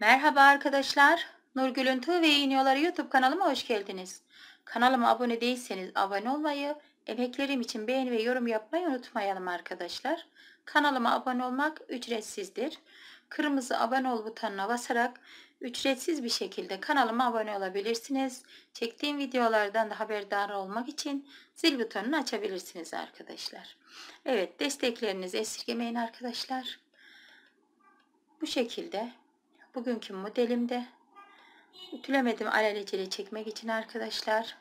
Merhaba arkadaşlar. Nurgül'ün Tığ ve İğniyorları YouTube kanalıma hoş geldiniz. Kanalıma abone değilseniz abone olmayı, emeklerim için beğeni ve yorum yapmayı unutmayalım arkadaşlar. Kanalıma abone olmak ücretsizdir. Kırmızı abone ol butonuna basarak ücretsiz bir şekilde kanalıma abone olabilirsiniz. Çektiğim videolardan da haberdar olmak için zil butonunu açabilirsiniz arkadaşlar. Evet desteklerinizi esirgemeyin arkadaşlar. Bu şekilde bugünkü modelimde ütülemedim alelacele çekmek için arkadaşlar.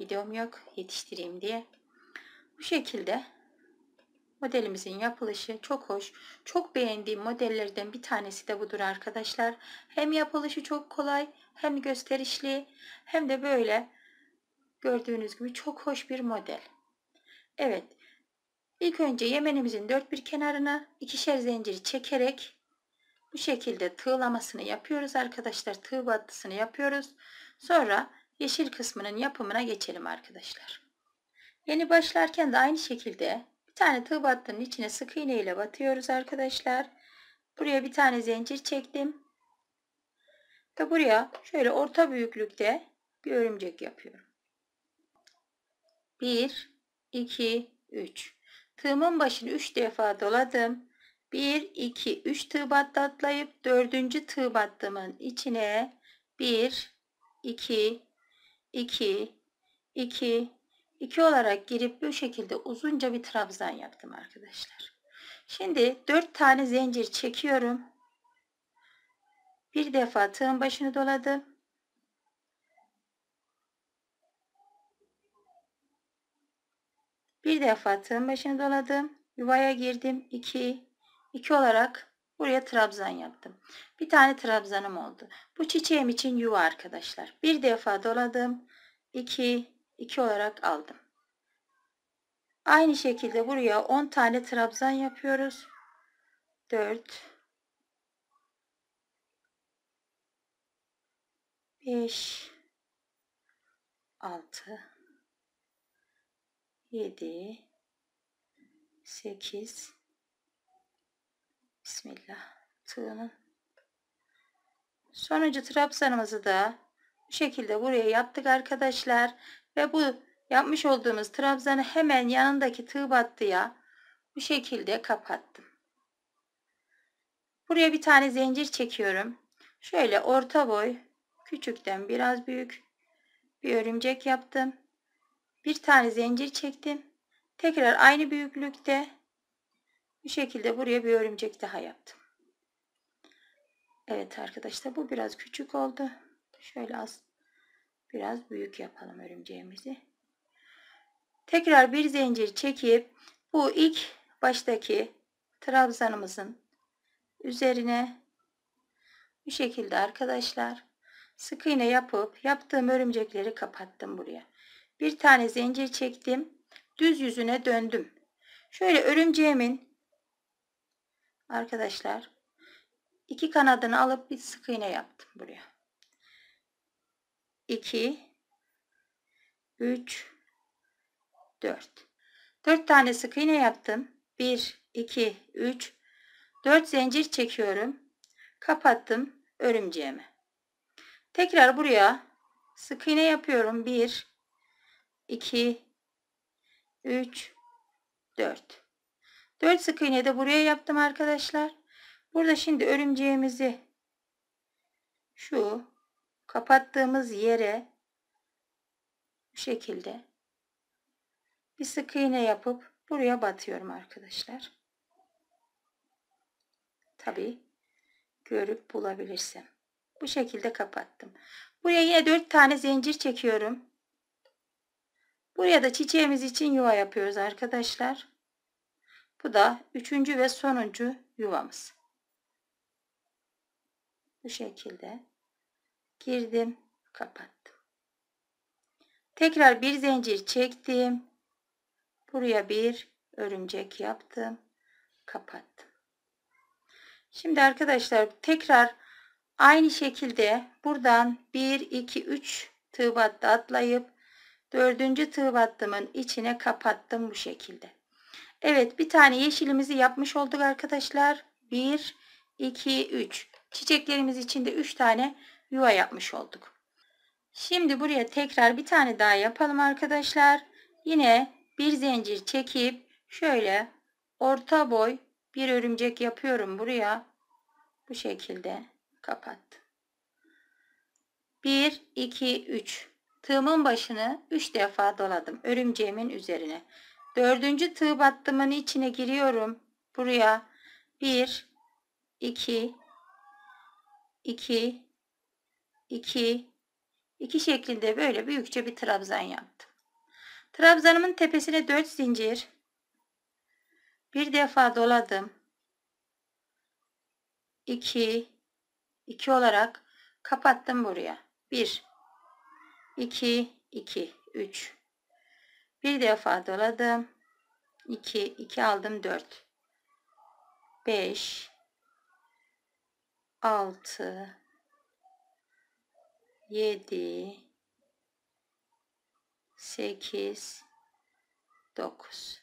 Videom yok yetiştireyim diye. Bu şekilde modelimizin yapılışı çok hoş. Çok beğendiğim modellerden bir tanesi de budur arkadaşlar. Hem yapılışı çok kolay hem gösterişli hem de böyle gördüğünüz gibi çok hoş bir model. Evet ilk önce yemenimizin dört bir kenarına ikişer zinciri çekerek bu şekilde tığlamasını yapıyoruz arkadaşlar. Tığ battısını yapıyoruz. Sonra yeşil kısmının yapımına geçelim arkadaşlar. Yeni başlarken de aynı şekilde bir tane tığ battının içine sık iğne ile batıyoruz arkadaşlar. Buraya bir tane zincir çektim. Ve buraya şöyle orta büyüklükte bir örümcek yapıyorum. 1, 2, 3. Tığımın başını 3 defa doladım. 1, 2, 3 tığ battı atlayıp 4. tığ battımın içine 1, 2, 2, 2, 2 olarak girip bu şekilde uzunca bir trabzan yaptım arkadaşlar. Şimdi 4 tane zincir çekiyorum. Bir defa tığın başını doladım. Bir defa tığın başını doladım. Yuvaya girdim. 2 2 olarak buraya trabzan yaptım. Bir tane trabzanım oldu. Bu çiçeğim için yuva arkadaşlar. Bir defa doladım. 2 2 olarak aldım. Aynı şekilde buraya 10 tane trabzan yapıyoruz. 4 5 6 7 8 Bismillah. Tığının. Sonuncu trabzanımızı da bu şekilde buraya yaptık arkadaşlar. Ve bu yapmış olduğumuz trabzanı hemen yanındaki tığ battıya bu şekilde kapattım. Buraya bir tane zincir çekiyorum. Şöyle orta boy küçükten biraz büyük bir örümcek yaptım. Bir tane zincir çektim. Tekrar aynı büyüklükte bu şekilde buraya bir örümcek daha yaptım. Evet arkadaşlar bu biraz küçük oldu. Şöyle az biraz büyük yapalım örümceğimizi. Tekrar bir zincir çekip bu ilk baştaki trabzanımızın üzerine bu şekilde arkadaşlar sık iğne yapıp yaptığım örümcekleri kapattım buraya. Bir tane zincir çektim. Düz yüzüne döndüm. Şöyle örümceğimin Arkadaşlar iki kanadını alıp bir sık iğne yaptım buraya. 2 3 4 4 tane sık iğne yaptım. 1 2 3 4 zincir çekiyorum. Kapattım örümceğimi. Tekrar buraya sık iğne yapıyorum. 1 2 3 4 4 sık iğne de buraya yaptım arkadaşlar. Burada şimdi örümceğimizi şu kapattığımız yere bu şekilde bir sık iğne yapıp buraya batıyorum arkadaşlar. Tabi görüp bulabilirsin. Bu şekilde kapattım. Buraya yine 4 tane zincir çekiyorum. Buraya da çiçeğimiz için yuva yapıyoruz arkadaşlar. Bu da üçüncü ve sonuncu yuvamız. Bu şekilde girdim, kapattım. Tekrar bir zincir çektim. Buraya bir örümcek yaptım, kapattım. Şimdi arkadaşlar tekrar aynı şekilde buradan 1 2 3 tığ battı atlayıp dördüncü tığ battımın içine kapattım bu şekilde. Evet bir tane yeşilimizi yapmış olduk arkadaşlar. 1, 2, 3. Çiçeklerimiz için de 3 tane yuva yapmış olduk. Şimdi buraya tekrar bir tane daha yapalım arkadaşlar. Yine bir zincir çekip şöyle orta boy bir örümcek yapıyorum buraya. Bu şekilde kapattım. 1, 2, 3. Tığımın başını 3 defa doladım örümceğimin üzerine. Dördüncü tığ battımın içine giriyorum. Buraya bir 2, 2, 2, 2 şeklinde böyle büyükçe bir trabzan yaptım. Trabzanımın tepesine dört zincir. Bir defa doladım. 2, 2 olarak kapattım buraya. bir 2, 2, üç. Bir defa doladım. 2, 2 aldım 4. 5, 6, 7, 8, 9.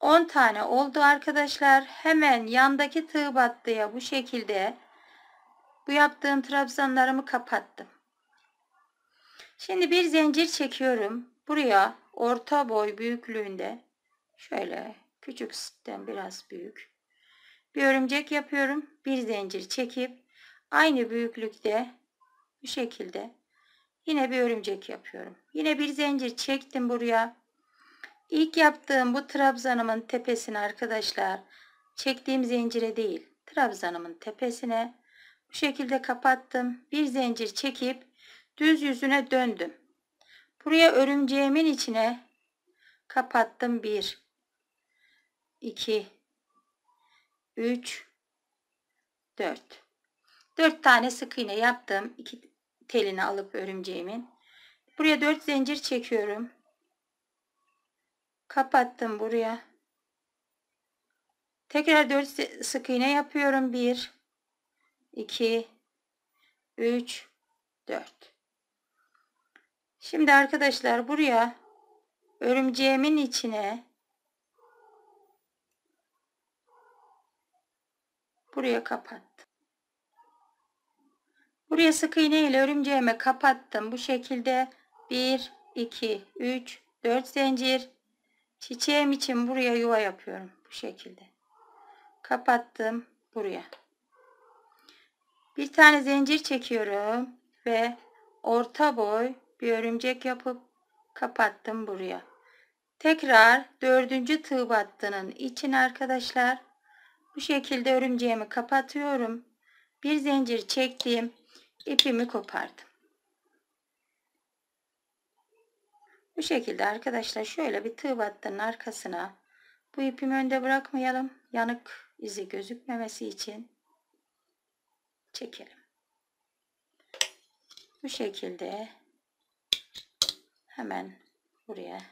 10 tane oldu arkadaşlar. Hemen yandaki tığ battıya bu şekilde bu yaptığım trabzanlarımı kapattım. Şimdi bir zincir çekiyorum. Buraya orta boy büyüklüğünde şöyle küçük sütten biraz büyük bir örümcek yapıyorum. Bir zincir çekip aynı büyüklükte bu şekilde yine bir örümcek yapıyorum. Yine bir zincir çektim buraya. İlk yaptığım bu trabzanımın tepesine arkadaşlar çektiğim zincire değil trabzanımın tepesine bu şekilde kapattım. Bir zincir çekip düz yüzüne döndüm. Buraya örümceğimin içine kapattım. bir, iki, üç, dört. Dört tane sık iğne yaptım. İki telini alıp örümceğimin. Buraya dört zincir çekiyorum. Kapattım buraya. Tekrar dört sık iğne yapıyorum. bir, iki, üç, dört. Şimdi arkadaşlar buraya örümceğimin içine buraya kapattım. Buraya sık iğne ile örümceğime kapattım. Bu şekilde 1, 2, 3, 4 zincir. Çiçeğim için buraya yuva yapıyorum. Bu şekilde. Kapattım buraya. Bir tane zincir çekiyorum ve orta boy bir örümcek yapıp kapattım buraya. Tekrar dördüncü tığ battının içine arkadaşlar bu şekilde örümceğimi kapatıyorum. Bir zincir çektiğim ipimi kopardım. Bu şekilde arkadaşlar şöyle bir tığ battının arkasına bu ipimi önde bırakmayalım. Yanık izi gözükmemesi için çekelim. Bu şekilde hemen buraya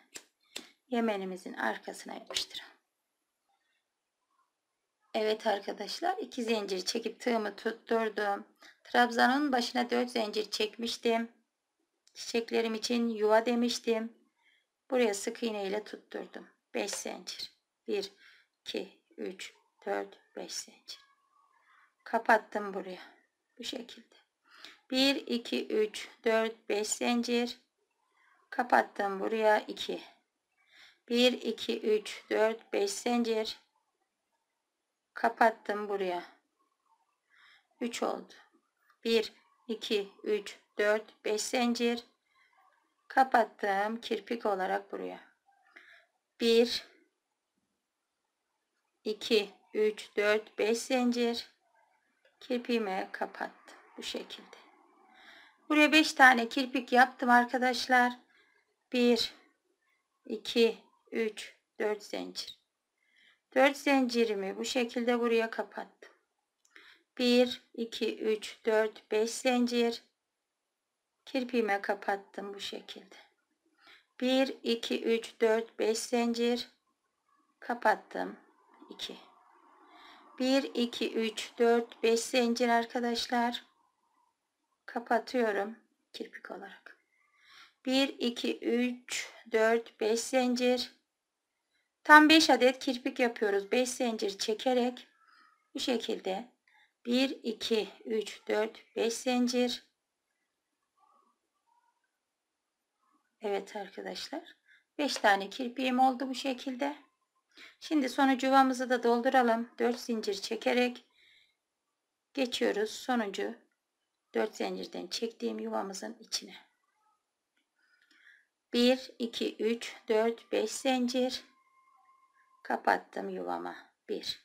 yemenimizin arkasına yapıştıralım. Evet arkadaşlar iki zincir çekip tığımı tutturdum. Trabzanın başına 4 zincir çekmiştim. Çiçeklerim için yuva demiştim. Buraya sık iğne ile tutturdum. 5 zincir. 1 2 3 4 5 zincir. Kapattım buraya. Bu şekilde. 1 2 3 4 5 zincir kapattım buraya 2 1 2 3 4 5 zincir kapattım buraya 3 oldu 1 2 3 4 5 zincir kapattım kirpik olarak buraya 1 2 3 4 5 zincir kirpiğime kapattım bu şekilde buraya 5 tane kirpik yaptım arkadaşlar 1 2 3 4 zincir 4 zincirimi bu şekilde buraya kapattım 1 2 3 4 5 zincir kirpiğime kapattım bu şekilde 1 2 3 4 5 zincir kapattım 2 1 2 3 4 5 zincir arkadaşlar kapatıyorum kirpik olarak 1, 2, 3, 4, 5 zincir. Tam 5 adet kirpik yapıyoruz. 5 zincir çekerek bu şekilde 1, 2, 3, 4, 5 zincir. Evet arkadaşlar. 5 tane kirpiğim oldu bu şekilde. Şimdi sonucu yuvamızı da dolduralım. 4 zincir çekerek geçiyoruz sonucu 4 zincirden çektiğim yuvamızın içine. 1 2 3 4 5 zincir kapattım yuvama 1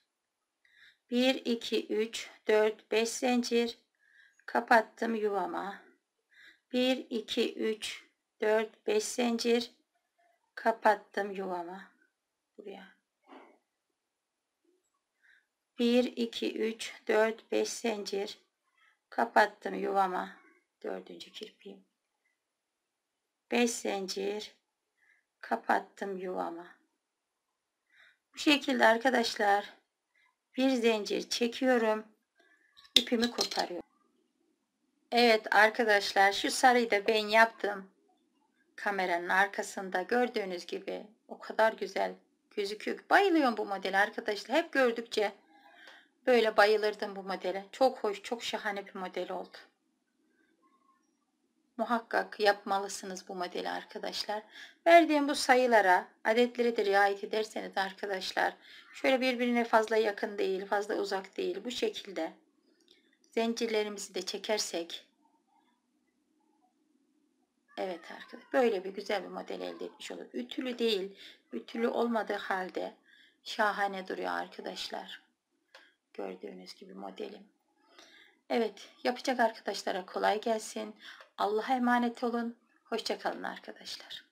1 2 3 4 5 zincir kapattım yuvama 1 2 3 4 5 zincir kapattım yuvama buraya 1 2 3 4 5 zincir kapattım yuvama dördüncü kirpiğim 5 zincir kapattım yuvama. Bu şekilde arkadaşlar bir zincir çekiyorum. ipimi koparıyorum. Evet arkadaşlar şu sarıyı da ben yaptım. Kameranın arkasında gördüğünüz gibi o kadar güzel gözüküyor. Bayılıyorum bu model arkadaşlar. Hep gördükçe böyle bayılırdım bu modele. Çok hoş, çok şahane bir model oldu. Muhakkak yapmalısınız bu modeli arkadaşlar. Verdiğim bu sayılara, adetlere de riayet ederseniz arkadaşlar, şöyle birbirine fazla yakın değil, fazla uzak değil. Bu şekilde zincirlerimizi de çekersek, evet arkadaşlar, böyle bir güzel bir model elde etmiş olur. Ütülü değil, ütülü olmadığı halde şahane duruyor arkadaşlar. Gördüğünüz gibi modelim. Evet, yapacak arkadaşlara kolay gelsin. Allah'a emanet olun. Hoşçakalın arkadaşlar.